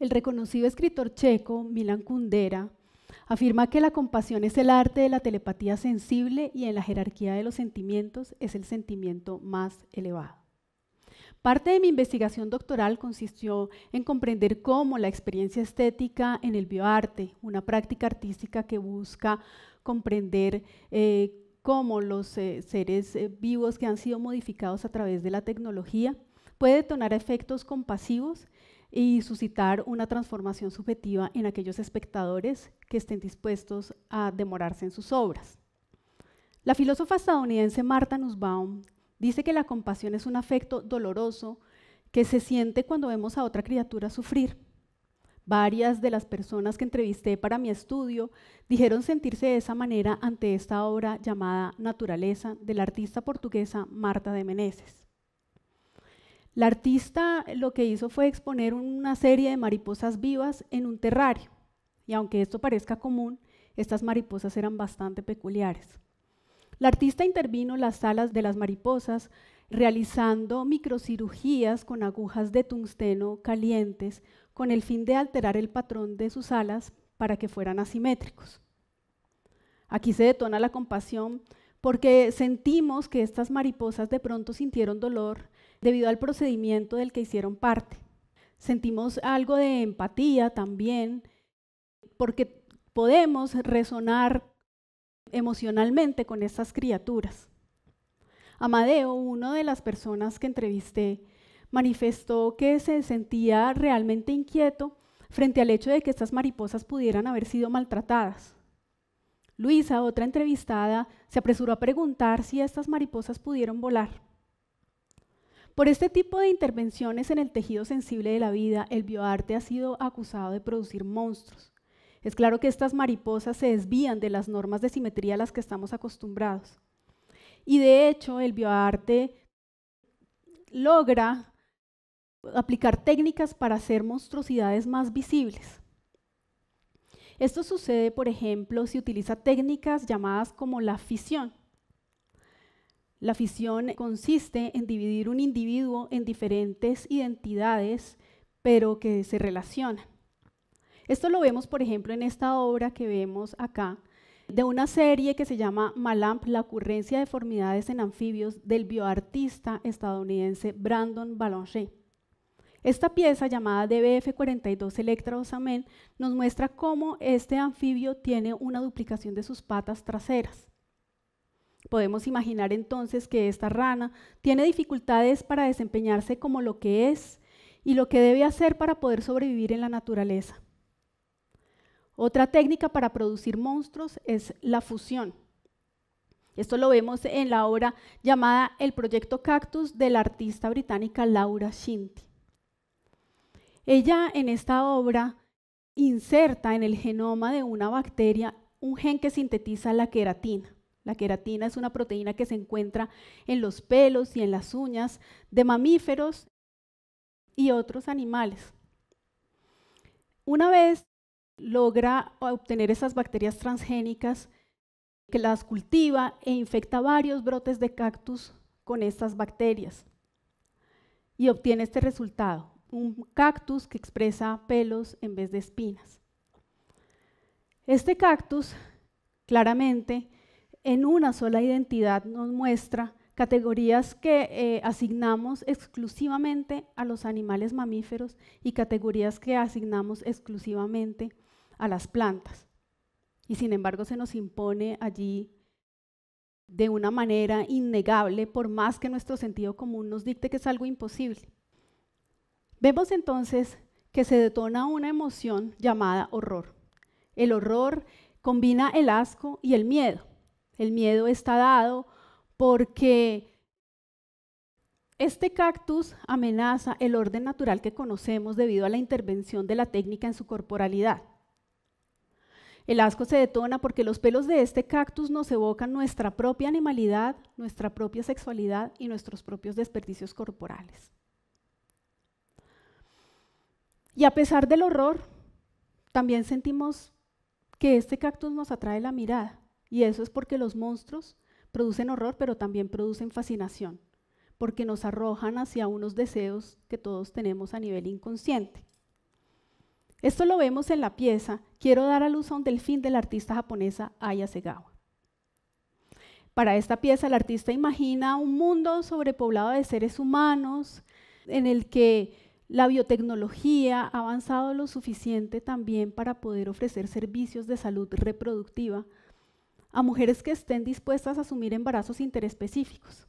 El reconocido escritor checo Milan Kundera afirma que la compasión es el arte de la telepatía sensible y en la jerarquía de los sentimientos es el sentimiento más elevado. Parte de mi investigación doctoral consistió en comprender cómo la experiencia estética en el bioarte, una práctica artística que busca comprender eh, cómo los eh, seres eh, vivos que han sido modificados a través de la tecnología puede detonar efectos compasivos y suscitar una transformación subjetiva en aquellos espectadores que estén dispuestos a demorarse en sus obras. La filósofa estadounidense Martha Nussbaum dice que la compasión es un afecto doloroso que se siente cuando vemos a otra criatura sufrir. Varias de las personas que entrevisté para mi estudio dijeron sentirse de esa manera ante esta obra llamada Naturaleza de la artista portuguesa Marta de Meneses. La artista lo que hizo fue exponer una serie de mariposas vivas en un terrario. Y aunque esto parezca común, estas mariposas eran bastante peculiares. La artista intervino las alas de las mariposas realizando microcirugías con agujas de tungsteno calientes con el fin de alterar el patrón de sus alas para que fueran asimétricos. Aquí se detona la compasión porque sentimos que estas mariposas de pronto sintieron dolor debido al procedimiento del que hicieron parte. Sentimos algo de empatía también, porque podemos resonar emocionalmente con estas criaturas. Amadeo, una de las personas que entrevisté, manifestó que se sentía realmente inquieto frente al hecho de que estas mariposas pudieran haber sido maltratadas. Luisa, otra entrevistada, se apresuró a preguntar si estas mariposas pudieron volar. Por este tipo de intervenciones en el tejido sensible de la vida, el bioarte ha sido acusado de producir monstruos. Es claro que estas mariposas se desvían de las normas de simetría a las que estamos acostumbrados. Y de hecho, el bioarte logra aplicar técnicas para hacer monstruosidades más visibles. Esto sucede, por ejemplo, si utiliza técnicas llamadas como la fisión. La fisión consiste en dividir un individuo en diferentes identidades, pero que se relacionan. Esto lo vemos, por ejemplo, en esta obra que vemos acá, de una serie que se llama Malamp, la ocurrencia de deformidades en anfibios, del bioartista estadounidense Brandon Balanchet. Esta pieza llamada DBF42 Electra-Osamen nos muestra cómo este anfibio tiene una duplicación de sus patas traseras. Podemos imaginar entonces que esta rana tiene dificultades para desempeñarse como lo que es y lo que debe hacer para poder sobrevivir en la naturaleza. Otra técnica para producir monstruos es la fusión. Esto lo vemos en la obra llamada El proyecto Cactus de la artista británica Laura Shinty. Ella en esta obra inserta en el genoma de una bacteria un gen que sintetiza la queratina. La queratina es una proteína que se encuentra en los pelos y en las uñas de mamíferos y otros animales. Una vez logra obtener esas bacterias transgénicas, que las cultiva e infecta varios brotes de cactus con estas bacterias y obtiene este resultado, un cactus que expresa pelos en vez de espinas. Este cactus claramente en una sola identidad nos muestra categorías que eh, asignamos exclusivamente a los animales mamíferos y categorías que asignamos exclusivamente a las plantas. Y sin embargo se nos impone allí de una manera innegable, por más que nuestro sentido común nos dicte que es algo imposible. Vemos entonces que se detona una emoción llamada horror. El horror combina el asco y el miedo. El miedo está dado porque este cactus amenaza el orden natural que conocemos debido a la intervención de la técnica en su corporalidad. El asco se detona porque los pelos de este cactus nos evocan nuestra propia animalidad, nuestra propia sexualidad y nuestros propios desperdicios corporales. Y a pesar del horror, también sentimos que este cactus nos atrae la mirada. Y eso es porque los monstruos producen horror, pero también producen fascinación, porque nos arrojan hacia unos deseos que todos tenemos a nivel inconsciente. Esto lo vemos en la pieza Quiero dar a luz a un delfín de la artista japonesa Aya Segawa. Para esta pieza, el artista imagina un mundo sobrepoblado de seres humanos en el que la biotecnología ha avanzado lo suficiente también para poder ofrecer servicios de salud reproductiva a mujeres que estén dispuestas a asumir embarazos interespecíficos.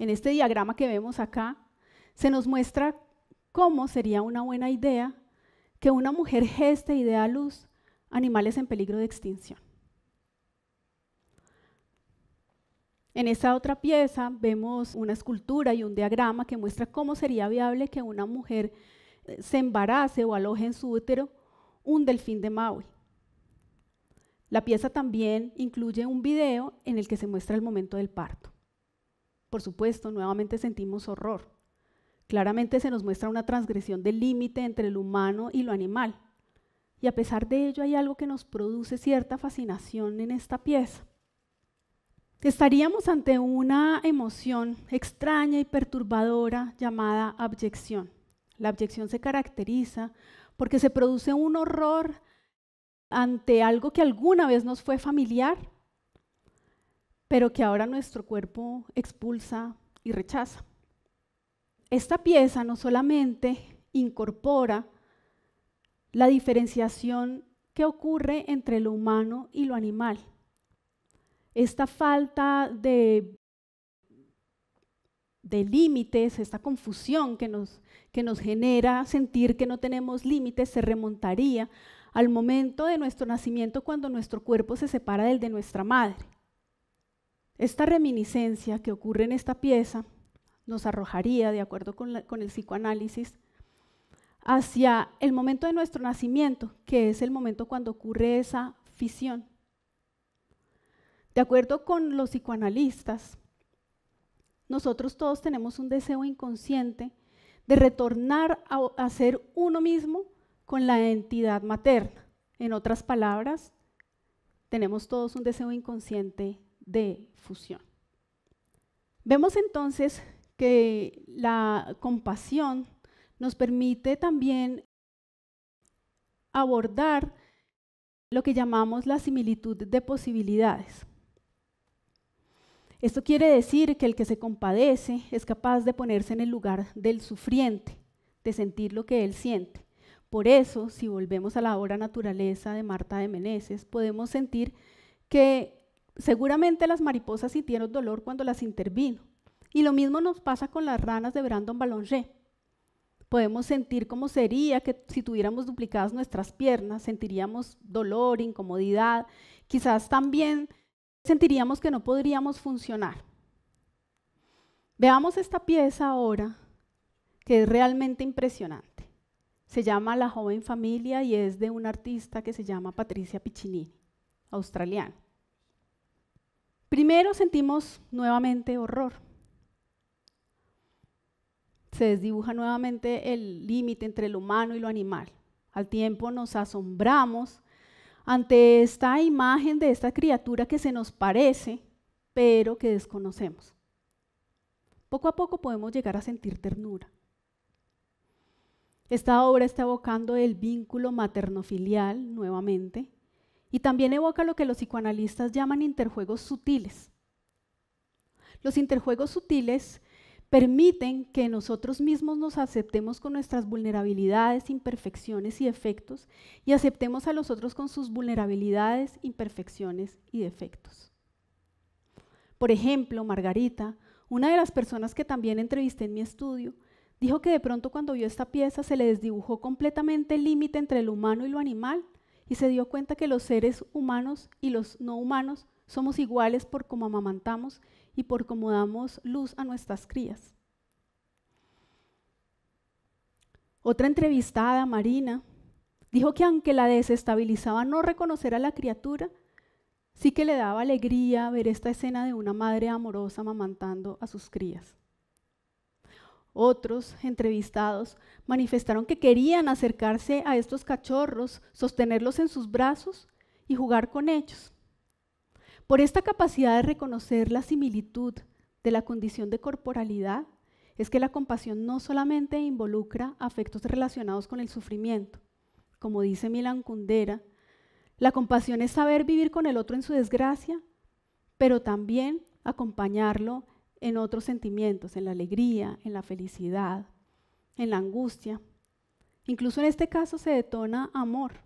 En este diagrama que vemos acá, se nos muestra cómo sería una buena idea que una mujer geste y dé a luz animales en peligro de extinción. En esa otra pieza vemos una escultura y un diagrama que muestra cómo sería viable que una mujer eh, se embarace o aloje en su útero un delfín de Maui. La pieza también incluye un video en el que se muestra el momento del parto. Por supuesto, nuevamente sentimos horror. Claramente se nos muestra una transgresión del límite entre lo humano y lo animal. Y a pesar de ello hay algo que nos produce cierta fascinación en esta pieza estaríamos ante una emoción extraña y perturbadora llamada abyección. La abyección se caracteriza porque se produce un horror ante algo que alguna vez nos fue familiar, pero que ahora nuestro cuerpo expulsa y rechaza. Esta pieza no solamente incorpora la diferenciación que ocurre entre lo humano y lo animal, esta falta de, de límites, esta confusión que nos, que nos genera sentir que no tenemos límites, se remontaría al momento de nuestro nacimiento cuando nuestro cuerpo se separa del de nuestra madre. Esta reminiscencia que ocurre en esta pieza nos arrojaría, de acuerdo con, el psicoanálisis, hacia el momento de nuestro nacimiento, que es el momento cuando ocurre esa fisión de acuerdo con los psicoanalistas, nosotros todos tenemos un deseo inconsciente de retornar a, ser uno mismo con la entidad materna. En otras palabras, tenemos todos un deseo inconsciente de fusión. Vemos entonces que la compasión nos permite también abordar lo que llamamos la similitud de posibilidades. Esto quiere decir que el que se compadece es capaz de ponerse en el lugar del sufriente, de sentir lo que él siente. Por eso, si volvemos a la obra Naturaleza de Marta de Meneses, podemos sentir que seguramente las mariposas sintieron dolor cuando las intervino. Y lo mismo nos pasa con las ranas de Brandon Ballonger. Podemos sentir cómo sería que si tuviéramos duplicadas nuestras piernas, sentiríamos dolor, incomodidad, quizás también sentiríamos que no podríamos funcionar. Veamos esta pieza ahora, que es realmente impresionante. Se llama La joven familia y es de un artista que se llama Patricia Piccinini, australiana. Primero sentimos nuevamente horror. Se desdibuja nuevamente el límite entre lo humano y lo animal. Al tiempo nos asombramos ante esta imagen de esta criatura que se nos parece, pero que desconocemos. Poco a poco podemos llegar a sentir ternura. Esta obra está evocando el vínculo materno-filial nuevamente y también evoca lo que los psicoanalistas llaman interjuegos sutiles. Los interjuegos sutiles permiten que nosotros mismos nos aceptemos con nuestras vulnerabilidades, imperfecciones y defectos y aceptemos a los otros con sus vulnerabilidades, imperfecciones y defectos. Por ejemplo, Margarita, una de las personas que también entrevisté en mi estudio, dijo que de pronto cuando vio esta pieza se le desdibujó completamente el límite entre lo humano y lo animal y se dio cuenta que los seres humanos y los no humanos somos iguales por cómo amamantamos y por cómo damos luz a nuestras crías. Otra entrevistada, Marina, dijo que aunque la desestabilizaba no reconocer a la criatura, sí que le daba alegría ver esta escena de una madre amorosa amamantando a sus crías. Otros entrevistados manifestaron que querían acercarse a estos cachorros, sostenerlos en sus brazos y jugar con ellos. Por esta capacidad de reconocer la similitud de la condición de corporalidad, es que la compasión no solamente involucra afectos relacionados con el sufrimiento. Como dice Milan Kundera, la compasión es saber vivir con el otro en su desgracia, pero también acompañarlo en otros sentimientos, en la alegría, en la felicidad, en la angustia. Incluso en este caso se detona amor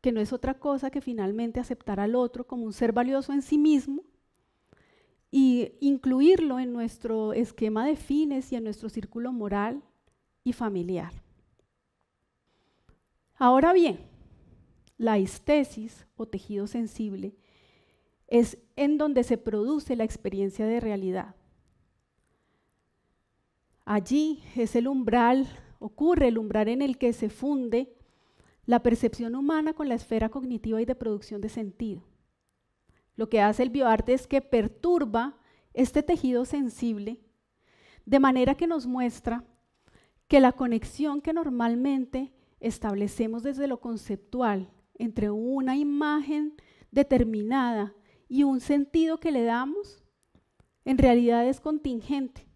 que no es otra cosa que finalmente aceptar al otro como un ser valioso en sí mismo e incluirlo en nuestro esquema de fines y en nuestro círculo moral y familiar. Ahora bien, la histesis o tejido sensible es en donde se produce la experiencia de realidad. Allí es el umbral, ocurre el umbral en el que se funde la percepción humana con la esfera cognitiva y de producción de sentido. Lo que hace el bioarte es que perturba este tejido sensible de manera que nos muestra que la conexión que normalmente establecemos desde lo conceptual entre una imagen determinada y un sentido que le damos, en realidad es contingente.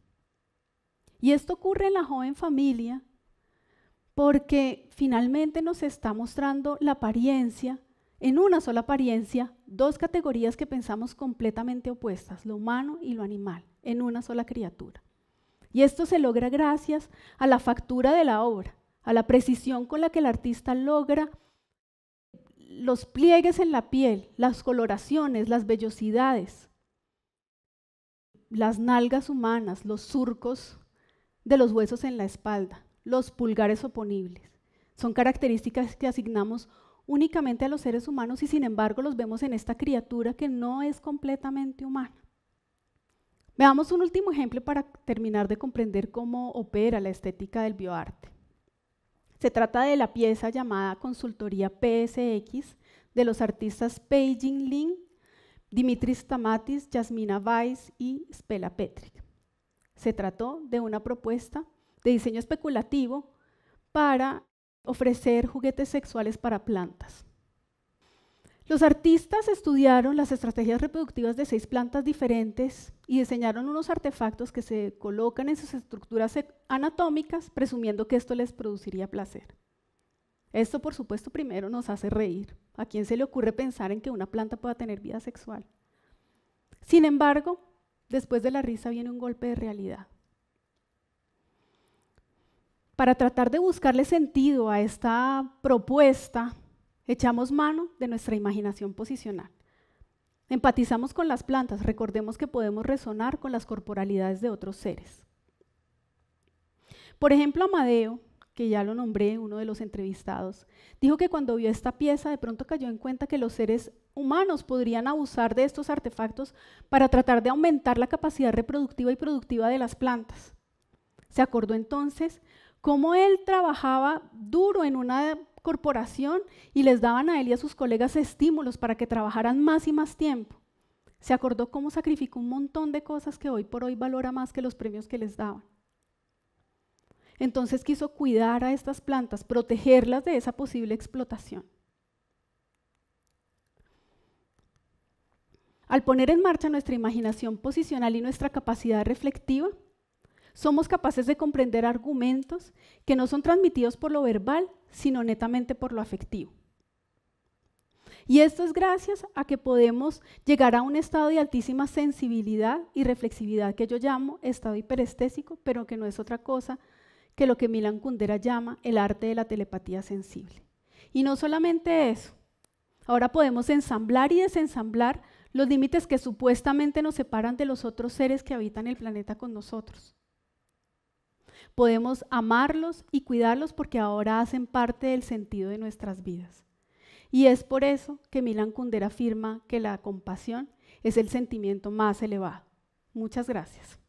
Y esto ocurre en la joven familia porque finalmente nos está mostrando la apariencia, en una sola apariencia, dos categorías que pensamos completamente opuestas, lo humano y lo animal, en una sola criatura. Y esto se logra gracias a la factura de la obra, a la precisión con la que el artista logra los pliegues en la piel, las coloraciones, las vellosidades, las nalgas humanas, los surcos de los huesos en la espalda los pulgares oponibles. Son características que asignamos únicamente a los seres humanos y sin embargo los vemos en esta criatura que no es completamente humana. Veamos un último ejemplo para terminar de comprender cómo opera la estética del bioarte. Se trata de la pieza llamada Consultoría PSX de los artistas Pei Lin, Dimitris Tamatis, Yasmina Weiss y Spela Petric. Se trató de una propuesta de diseño especulativo para ofrecer juguetes sexuales para plantas. Los artistas estudiaron las estrategias reproductivas de seis plantas diferentes y diseñaron unos artefactos que se colocan en sus estructuras e- anatómicas presumiendo que esto les produciría placer. Esto, por supuesto, primero nos hace reír. ¿A quién se le ocurre pensar en que una planta pueda tener vida sexual? Sin embargo, después de la risa viene un golpe de realidad para tratar de buscarle sentido a esta propuesta, echamos mano de nuestra imaginación posicional. Empatizamos con las plantas, recordemos que podemos resonar con las corporalidades de otros seres. Por ejemplo, Amadeo, que ya lo nombré, uno de los entrevistados, dijo que cuando vio esta pieza de pronto cayó en cuenta que los seres humanos podrían abusar de estos artefactos para tratar de aumentar la capacidad reproductiva y productiva de las plantas. Se acordó entonces cómo él trabajaba duro en una corporación y les daban a él y a sus colegas estímulos para que trabajaran más y más tiempo. Se acordó cómo sacrificó un montón de cosas que hoy por hoy valora más que los premios que les daban. Entonces quiso cuidar a estas plantas, protegerlas de esa posible explotación. Al poner en marcha nuestra imaginación posicional y nuestra capacidad reflectiva, somos capaces de comprender argumentos que no son transmitidos por lo verbal, sino netamente por lo afectivo. Y esto es gracias a que podemos llegar a un estado de altísima sensibilidad y reflexividad que yo llamo estado hiperestésico, pero que no es otra cosa que lo que Milan Kundera llama el arte de la telepatía sensible. Y no solamente eso, ahora podemos ensamblar y desensamblar los límites que supuestamente nos separan de los otros seres que habitan el planeta con nosotros. Podemos amarlos y cuidarlos porque ahora hacen parte del sentido de nuestras vidas. Y es por eso que Milan Kundera afirma que la compasión es el sentimiento más elevado. Muchas gracias.